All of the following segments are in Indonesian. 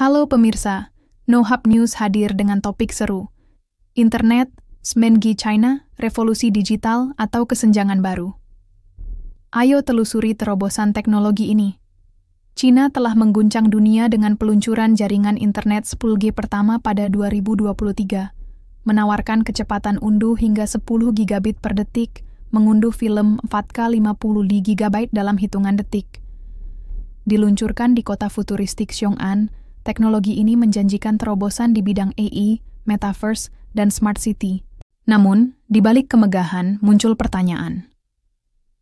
Halo pemirsa, NoHub News hadir dengan topik seru. Internet, Smengi China, revolusi digital atau kesenjangan baru. Ayo telusuri terobosan teknologi ini. China telah mengguncang dunia dengan peluncuran jaringan internet 10G pertama pada 2023 menawarkan kecepatan unduh hingga 10 gigabit per detik, mengunduh film 4K 50 GB dalam hitungan detik. Diluncurkan di kota futuristik Xiong'an, teknologi ini menjanjikan terobosan di bidang AI, metaverse, dan smart city. Namun, di balik kemegahan muncul pertanyaan.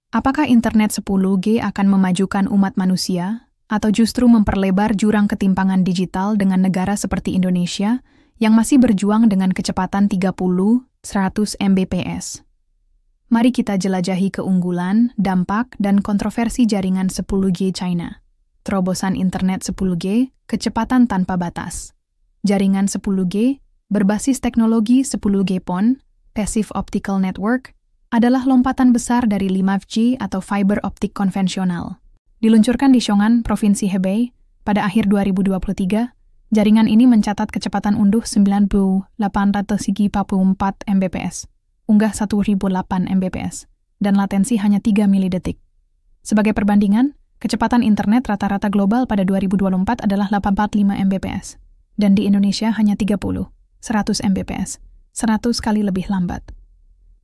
Apakah internet 10G akan memajukan umat manusia atau justru memperlebar jurang ketimpangan digital dengan negara seperti Indonesia yang masih berjuang dengan kecepatan 30 100 Mbps? Mari kita jelajahi keunggulan, dampak, dan kontroversi jaringan 10G China terobosan internet 10G, kecepatan tanpa batas. Jaringan 10G, berbasis teknologi 10G PON, Passive Optical Network, adalah lompatan besar dari 5G atau fiber optik konvensional. Diluncurkan di Xiongan, Provinsi Hebei, pada akhir 2023, jaringan ini mencatat kecepatan unduh 9844 Mbps, unggah 1008 Mbps, dan latensi hanya 3 milidetik. Sebagai perbandingan, Kecepatan internet rata-rata global pada 2024 adalah 845 Mbps, dan di Indonesia hanya 30, 100 Mbps, 100 kali lebih lambat.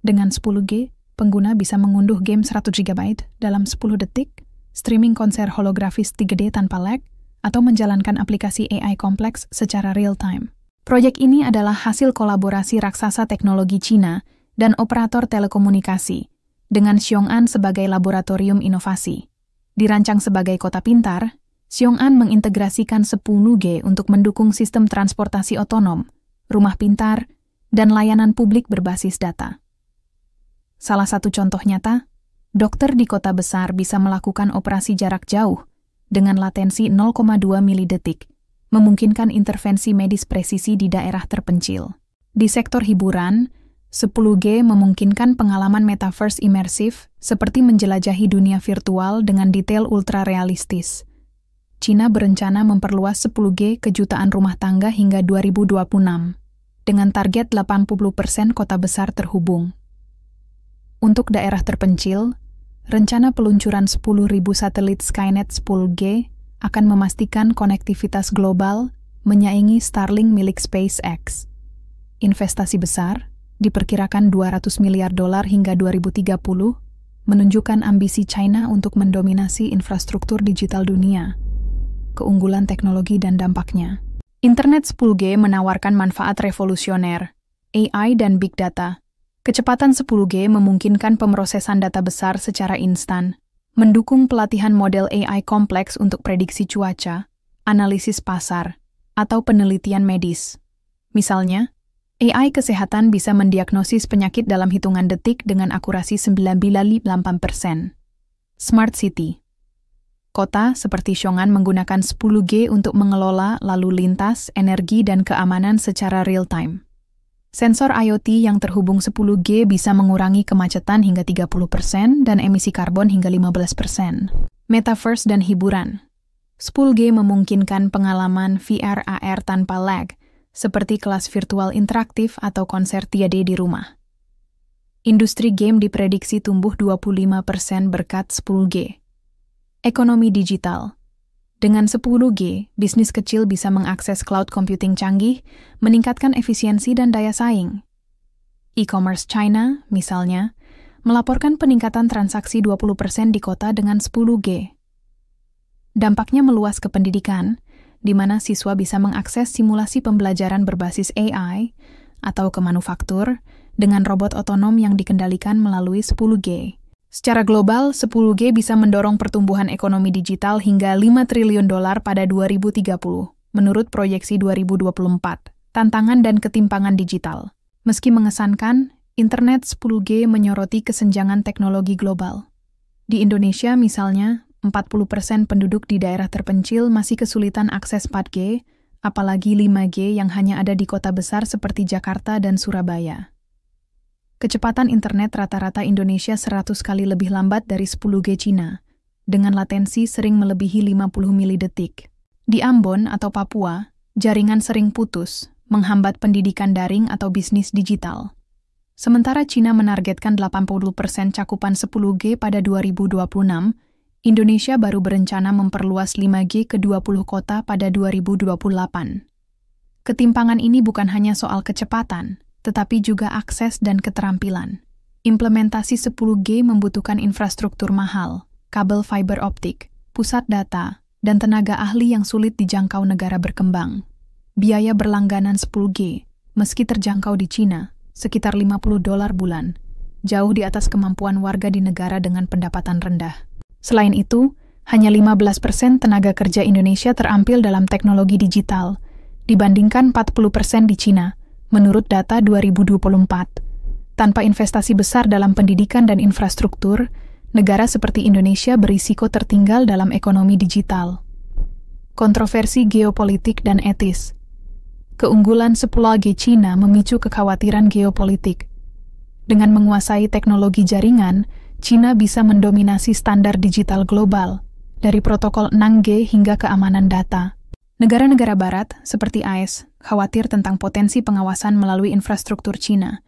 Dengan 10G, pengguna bisa mengunduh game 100 GB dalam 10 detik, streaming konser holografis 3D tanpa lag, atau menjalankan aplikasi AI kompleks secara real-time. Proyek ini adalah hasil kolaborasi raksasa teknologi Cina dan operator telekomunikasi, dengan Xiong'an sebagai laboratorium inovasi. Dirancang sebagai kota pintar, Xiong'an mengintegrasikan 10G untuk mendukung sistem transportasi otonom, rumah pintar, dan layanan publik berbasis data. Salah satu contoh nyata, dokter di kota besar bisa melakukan operasi jarak jauh dengan latensi 0,2 milidetik, memungkinkan intervensi medis presisi di daerah terpencil. Di sektor hiburan, 10G memungkinkan pengalaman metaverse imersif seperti menjelajahi dunia virtual dengan detail ultra realistis. Cina berencana memperluas 10G ke jutaan rumah tangga hingga 2026, dengan target 80% kota besar terhubung. Untuk daerah terpencil, rencana peluncuran 10.000 satelit Skynet 10G akan memastikan konektivitas global menyaingi Starlink milik SpaceX. Investasi besar – diperkirakan 200 miliar dolar hingga 2030, menunjukkan ambisi China untuk mendominasi infrastruktur digital dunia. Keunggulan teknologi dan dampaknya. Internet 10G menawarkan manfaat revolusioner, AI dan big data. Kecepatan 10G memungkinkan pemrosesan data besar secara instan, mendukung pelatihan model AI kompleks untuk prediksi cuaca, analisis pasar, atau penelitian medis. Misalnya, AI kesehatan bisa mendiagnosis penyakit dalam hitungan detik dengan akurasi 98%. Smart City Kota seperti Xiongan menggunakan 10G untuk mengelola lalu lintas, energi, dan keamanan secara real-time. Sensor IoT yang terhubung 10G bisa mengurangi kemacetan hingga 30% dan emisi karbon hingga 15%. Metaverse dan hiburan 10G memungkinkan pengalaman VR AR tanpa lag – seperti kelas virtual interaktif atau konser tiade di rumah. Industri game diprediksi tumbuh 25% berkat 10G. Ekonomi digital. Dengan 10G, bisnis kecil bisa mengakses cloud computing canggih, meningkatkan efisiensi dan daya saing. E-commerce China, misalnya, melaporkan peningkatan transaksi 20% di kota dengan 10G. Dampaknya meluas ke pendidikan, di mana siswa bisa mengakses simulasi pembelajaran berbasis AI atau kemanufaktur dengan robot otonom yang dikendalikan melalui 10G. Secara global, 10G bisa mendorong pertumbuhan ekonomi digital hingga 5 triliun dolar pada 2030, menurut proyeksi 2024, tantangan dan ketimpangan digital. Meski mengesankan, internet 10G menyoroti kesenjangan teknologi global. Di Indonesia misalnya, 40% penduduk di daerah terpencil masih kesulitan akses 4G, apalagi 5G yang hanya ada di kota besar seperti Jakarta dan Surabaya. Kecepatan internet rata-rata Indonesia 100 kali lebih lambat dari 10G Cina, dengan latensi sering melebihi 50 milidetik. Di Ambon atau Papua, jaringan sering putus, menghambat pendidikan daring atau bisnis digital. Sementara Cina menargetkan 80% cakupan 10G pada 2026, Indonesia baru berencana memperluas 5G ke 20 kota pada 2028. Ketimpangan ini bukan hanya soal kecepatan, tetapi juga akses dan keterampilan. Implementasi 10G membutuhkan infrastruktur mahal, kabel fiber optik, pusat data, dan tenaga ahli yang sulit dijangkau negara berkembang. Biaya berlangganan 10G, meski terjangkau di Cina, sekitar 50 dolar bulan, jauh di atas kemampuan warga di negara dengan pendapatan rendah. Selain itu, hanya 15% tenaga kerja Indonesia terampil dalam teknologi digital, dibandingkan 40% di Cina, menurut data 2024. Tanpa investasi besar dalam pendidikan dan infrastruktur, negara seperti Indonesia berisiko tertinggal dalam ekonomi digital. Kontroversi geopolitik dan etis Keunggulan 10G Cina memicu kekhawatiran geopolitik. Dengan menguasai teknologi jaringan, Cina bisa mendominasi standar digital global, dari protokol 6G hingga keamanan data. Negara-negara barat, seperti AS, e khawatir tentang potensi pengawasan melalui infrastruktur China,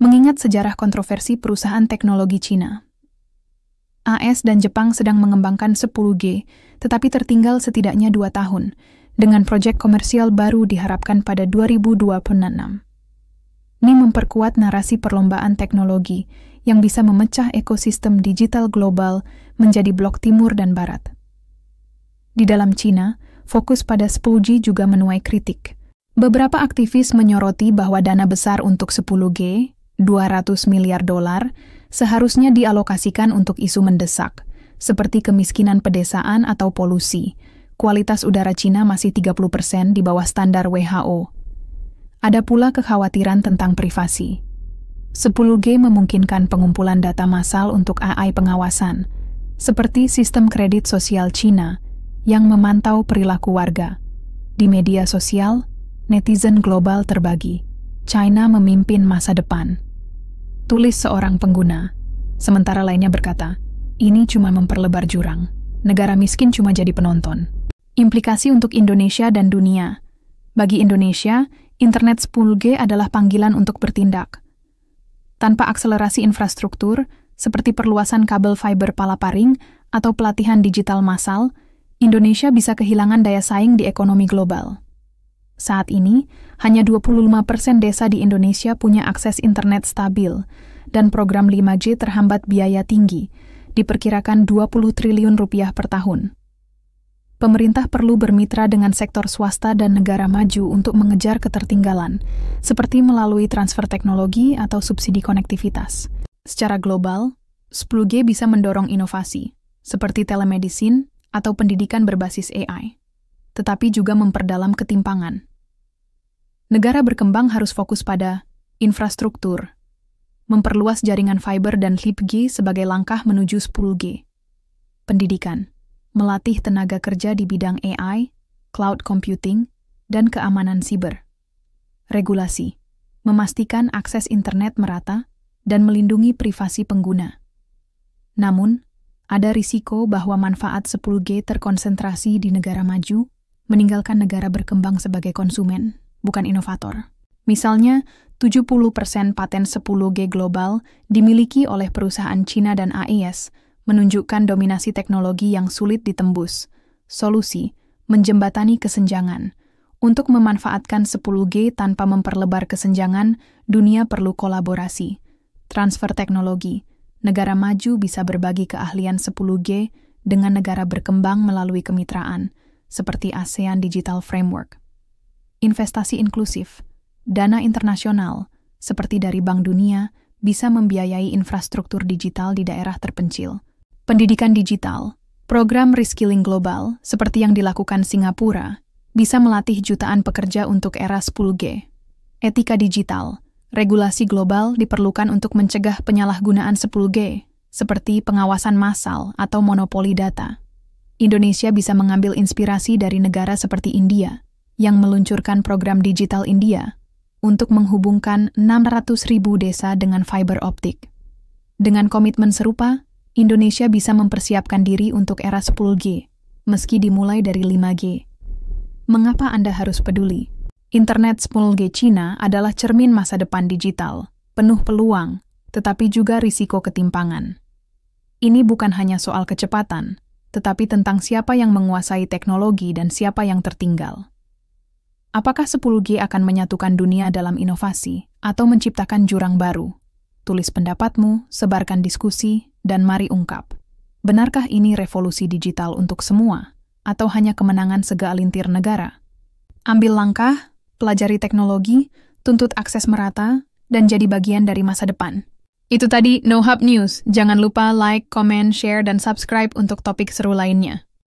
mengingat sejarah kontroversi perusahaan teknologi Cina. AS e dan Jepang sedang mengembangkan 10G, tetapi tertinggal setidaknya dua tahun, dengan proyek komersial baru diharapkan pada 2026. Ini memperkuat narasi perlombaan teknologi, yang bisa memecah ekosistem digital global menjadi blok timur dan barat. Di dalam Cina, fokus pada 10G juga menuai kritik. Beberapa aktivis menyoroti bahwa dana besar untuk 10G, 200 miliar dolar, seharusnya dialokasikan untuk isu mendesak, seperti kemiskinan pedesaan atau polusi. Kualitas udara Cina masih 30% di bawah standar WHO. Ada pula kekhawatiran tentang privasi. 10G memungkinkan pengumpulan data massal untuk AI pengawasan, seperti sistem kredit sosial Cina yang memantau perilaku warga. Di media sosial, netizen global terbagi. China memimpin masa depan. Tulis seorang pengguna, sementara lainnya berkata, ini cuma memperlebar jurang. Negara miskin cuma jadi penonton. Implikasi untuk Indonesia dan dunia. Bagi Indonesia, internet 10G adalah panggilan untuk bertindak – tanpa akselerasi infrastruktur seperti perluasan kabel fiber palaparing atau pelatihan digital massal, Indonesia bisa kehilangan daya saing di ekonomi global. Saat ini, hanya 25% persen desa di Indonesia punya akses internet stabil, dan program 5G terhambat biaya tinggi, diperkirakan 20 triliun rupiah per tahun pemerintah perlu bermitra dengan sektor swasta dan negara maju untuk mengejar ketertinggalan, seperti melalui transfer teknologi atau subsidi konektivitas. Secara global, 10G bisa mendorong inovasi, seperti telemedicine atau pendidikan berbasis AI, tetapi juga memperdalam ketimpangan. Negara berkembang harus fokus pada infrastruktur, memperluas jaringan fiber dan 5G sebagai langkah menuju 10G. Pendidikan melatih tenaga kerja di bidang AI, cloud computing, dan keamanan siber. Regulasi memastikan akses internet merata dan melindungi privasi pengguna. Namun, ada risiko bahwa manfaat 10G terkonsentrasi di negara maju, meninggalkan negara berkembang sebagai konsumen, bukan inovator. Misalnya, 70% paten 10G global dimiliki oleh perusahaan Cina dan AES, menunjukkan dominasi teknologi yang sulit ditembus. Solusi, menjembatani kesenjangan. Untuk memanfaatkan 10G tanpa memperlebar kesenjangan, dunia perlu kolaborasi. Transfer teknologi. Negara maju bisa berbagi keahlian 10G dengan negara berkembang melalui kemitraan, seperti ASEAN Digital Framework. Investasi inklusif. Dana internasional, seperti dari Bank Dunia, bisa membiayai infrastruktur digital di daerah terpencil. Pendidikan digital, program reskilling global seperti yang dilakukan Singapura, bisa melatih jutaan pekerja untuk era 10G. Etika digital, regulasi global diperlukan untuk mencegah penyalahgunaan 10G, seperti pengawasan massal atau monopoli data. Indonesia bisa mengambil inspirasi dari negara seperti India, yang meluncurkan program digital India untuk menghubungkan 600.000 desa dengan fiber optik. Dengan komitmen serupa, Indonesia bisa mempersiapkan diri untuk era 10G, meski dimulai dari 5G. Mengapa Anda harus peduli? Internet 10G Cina adalah cermin masa depan digital, penuh peluang, tetapi juga risiko ketimpangan. Ini bukan hanya soal kecepatan, tetapi tentang siapa yang menguasai teknologi dan siapa yang tertinggal. Apakah 10G akan menyatukan dunia dalam inovasi atau menciptakan jurang baru? Tulis pendapatmu, sebarkan diskusi, dan mari ungkap, benarkah ini revolusi digital untuk semua, atau hanya kemenangan segelintir negara? Ambil langkah, pelajari teknologi, tuntut akses merata, dan jadi bagian dari masa depan. Itu tadi No Hub News. Jangan lupa like, comment, share, dan subscribe untuk topik seru lainnya.